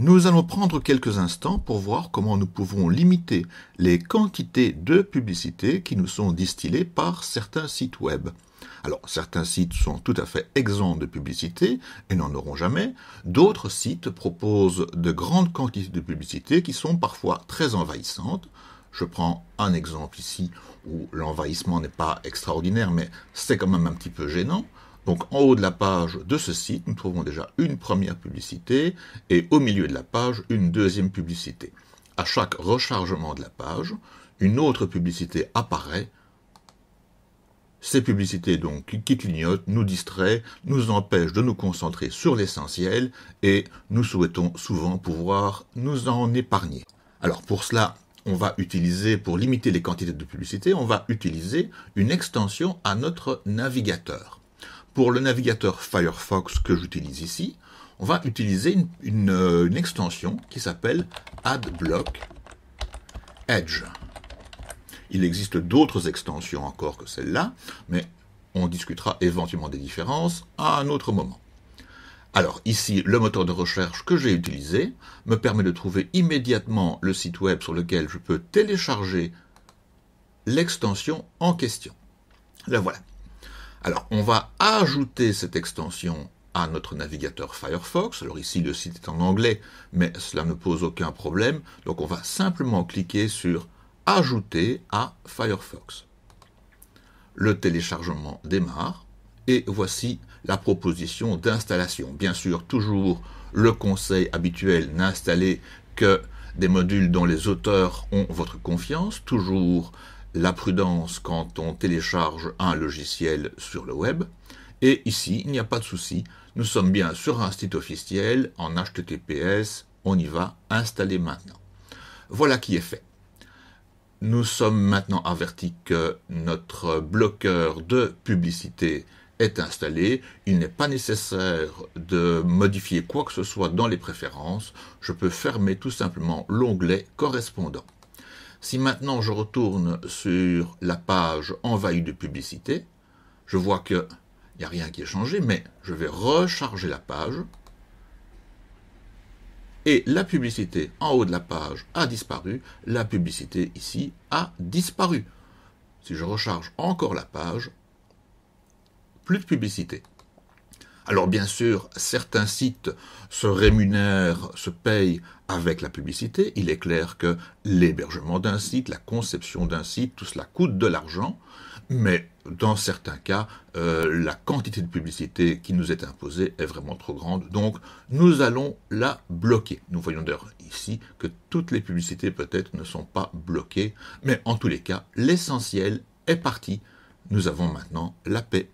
Nous allons prendre quelques instants pour voir comment nous pouvons limiter les quantités de publicités qui nous sont distillées par certains sites web. Alors, certains sites sont tout à fait exempts de publicité et n'en auront jamais. D'autres sites proposent de grandes quantités de publicité qui sont parfois très envahissantes. Je prends un exemple ici où l'envahissement n'est pas extraordinaire, mais c'est quand même un petit peu gênant. Donc en haut de la page de ce site, nous trouvons déjà une première publicité et au milieu de la page, une deuxième publicité. À chaque rechargement de la page, une autre publicité apparaît. Ces publicités donc qui clignotent, nous distraient, nous empêchent de nous concentrer sur l'essentiel et nous souhaitons souvent pouvoir nous en épargner. Alors pour cela, on va utiliser, pour limiter les quantités de publicité, on va utiliser une extension à notre navigateur pour le navigateur Firefox que j'utilise ici, on va utiliser euh, une, extension qui s'appelle AdBlock Edge. Il existe d'autres extensions encore que celle-là, mais on discutera éventuellement des différences à un autre moment. Alors ici, le moteur de recherche que j'ai utilisé me permet de trouver immédiatement le site web sur lequel je peux télécharger l'extension en question. La voilà. Alors, on va ajouter cette extension à notre navigateur Firefox. Alors ici, le site est en anglais, mais cela ne pose aucun problème. Donc, on va simplement cliquer sur Ajouter à Firefox. Le téléchargement démarre et voici la proposition d'installation. Bien sûr, toujours le conseil habituel, n'installez que des modules dont les auteurs ont votre confiance, toujours la prudence quand on télécharge un logiciel sur le web. Et ici, il n'y a pas de souci. Nous sommes bien sur un site officiel en HTTPS. On y va, installer maintenant. Voilà qui est fait. Nous sommes maintenant avertis que notre bloqueur de publicité est installé. Il n'est pas nécessaire de modifier quoi que ce soit dans les préférences. Je peux fermer tout simplement l'onglet correspondant. Si maintenant je retourne sur la page envahie de publicité, je vois qu'il n'y a rien qui est changé, mais je vais recharger la page. Et la publicité en haut de la page a disparu, la publicité ici a disparu. Si je recharge encore la page, plus de publicité. Alors bien sûr, certains sites se rémunèrent, se payent avec la publicité. Il est clair que l'hébergement d'un site, la conception d'un site, tout cela coûte de l'argent. Mais dans certains cas, euh, la quantité de publicité qui nous est imposée est vraiment trop grande. Donc, nous allons la bloquer. Nous voyons d'ailleurs ici que toutes les publicités peut-être ne sont pas bloquées. Mais en tous les cas, l'essentiel est parti. Nous avons maintenant la paix.